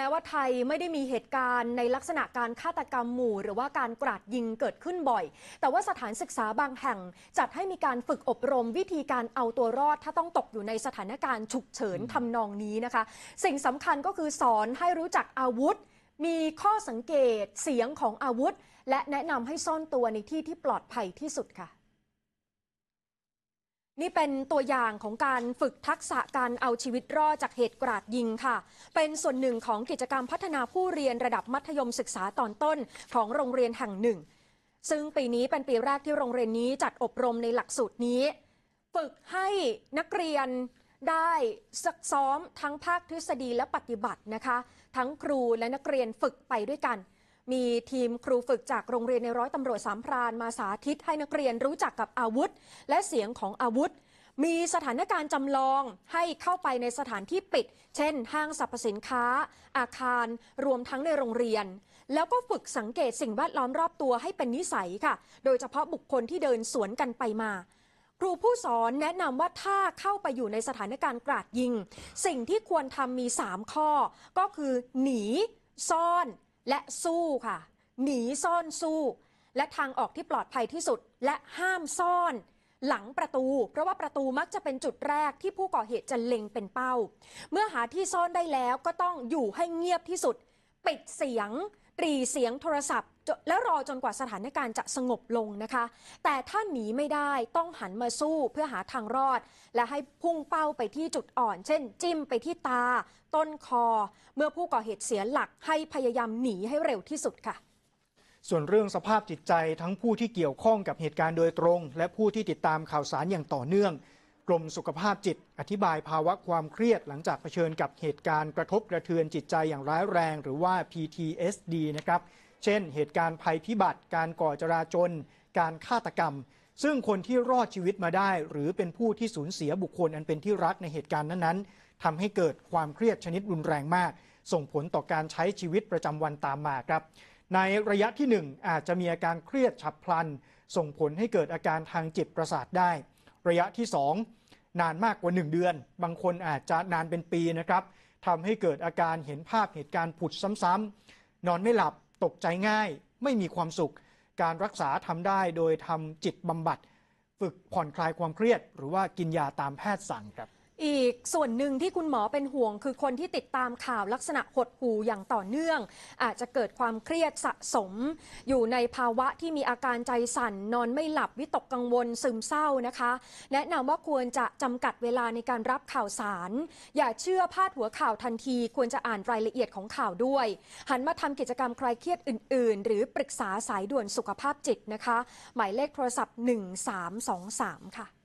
แม้ว่าไทยไม่ได้มีเหตุการณ์ในลักษณะการฆาตกรรมหมู่ หรือว่าการกราดยิงเกิดขึ้นบ่อย แต่ว่าสถานศึกษาบางแห่ง จัดให้มีการฝึกอบรมวิธีการเอาตัวรอดถ้าต้องตกอยู่ในสถานการณ์ฉุกเฉินทำนองนี้นะคะ สิ่งสำคัญก็คือสอนให้รู้จักอาวุธ มีข้อสังเกตเสียงของอาวุธ และแนะนำให้ซ่อนตัวในที่ที่ปลอดภัยที่สุดค่ะนี่เป็นตัวอย่างของการฝึกทักษะการเอาชีวิตรอดจากเหตุกราดยิงค่ะ เป็นส่วนหนึ่งของกิจกรรมพัฒนาผู้เรียนระดับมัธยมศึกษาตอนต้นของโรงเรียนแห่งหนึ่ง ซึ่งปีนี้เป็นปีแรกที่โรงเรียนนี้จัดอบรมในหลักสูตรนี้ ฝึกให้นักเรียนได้ซักซ้อมทั้งภาคทฤษฎีและปฏิบัตินะคะ ทั้งครูและนักเรียนฝึกไปด้วยกันมีทีมครูฝึกจากโรงเรียนในร้อยตำรวจสามพรานมาสาธิตให้นักเรียนรู้จักกับอาวุธ และเสียงของอาวุธ มีสถานการณ์จำลองให้เข้าไปในสถานที่ปิด เช่น ห้างสรรพสินค้า อาคาร รวมทั้งในโรงเรียน แล้วก็ฝึกสังเกตสิ่งแวดล้อมรอบตัวให้เป็นนิสัยค่ะ โดยเฉพาะบุคคลที่เดินสวนกันไปมา ครูผู้สอนแนะนำว่าถ้าเข้าไปอยู่ในสถานการณ์กราดยิง สิ่งที่ควรทำมี 3 ข้อ ก็คือ หนี ซ่อนและสู้ค่ะ หนีซ่อนสู้ และทางออกที่ปลอดภัยที่สุด และห้ามซ่อน หลังประตู เพราะว่าประตูมักจะเป็นจุดแรกที่ผู้ก่อเหตุจะเล็งเป็นเป้า เมื่อหาที่ซ่อนได้แล้วก็ต้องอยู่ให้เงียบที่สุด ปิดเสียง ตรีเสียงโทรศัพท์แล้วรอจนกว่าสถานการณ์จะสงบลงนะคะ แต่ถ้าหนีไม่ได้ต้องหันมาสู้เพื่อหาทางรอด และให้พุ่งเป้าไปที่จุดอ่อน เช่น จิ้มไปที่ตา ต้นคอ เมื่อผู้ก่อเหตุเสียหลักให้พยายามหนีให้เร็วที่สุดค่ะ ส่วนเรื่องสภาพจิตใจทั้งผู้ที่เกี่ยวข้องกับเหตุการณ์โดยตรง และผู้ที่ติดตามข่าวสารอย่างต่อเนื่อง กรมสุขภาพจิต อธิบายภาวะความเครียดหลังจากเผชิญกับเหตุการณ์กระทบกระเทือนจิตใจอย่างร้ายแรง หรือว่า PTSD นะครับเช่น เหตุการณ์ภัยพิบัติ การก่อจราจนการฆาตกรรม ซึ่งคนที่รอดชีวิตมาได้ หรือเป็นผู้ที่สูญเสียบุคคลอันเป็นที่รักในเหตุการณ์นั้นๆทำให้เกิดความเครียดชนิดรุนแรงมาก ส่งผลต่อการใช้ชีวิตประจำวันตามมาครับ ในระยะที่ 1 อาจจะมีอาการเครียดฉับพลัน ส่งผลให้เกิดอาการทางจิตประสาทได้ ระยะที่ 2 นานมากกว่า 1 เดือน บางคนอาจจะนานเป็นปีนะครับทำให้เกิดอาการเห็นภาพเหตุการณ์ผุดซ้ำๆนอนไม่หลับตกใจง่ายไม่มีความสุข การรักษาทำได้โดยทำจิตบำบัด ฝึกผ่อนคลายความเครียด หรือว่ากินยาตามแพทย์สั่งครับอีกส่วนหนึ่งที่คุณหมอเป็นห่วงคือคนที่ติดตามข่าวลักษณะหดหู่อย่างต่อเนื่อง อาจจะเกิดความเครียดสะสม อยู่ในภาวะที่มีอาการใจสั่นนอนไม่หลับวิตกกังวลซึมเศร้านะคะแนะนำว่าควรจะจำกัดเวลาในการรับข่าวสาร อย่าเชื่อพาดหัวข่าวทันทีควรจะอ่านรายละเอียดของข่าวด้วยหันมาทำกิจกรรมคลายเครียดอื่น ๆ หรือปรึกษาสายด่วนสุขภาพจิตนะคะ หมายเลขโทรศัพท์ 1323ค่ะ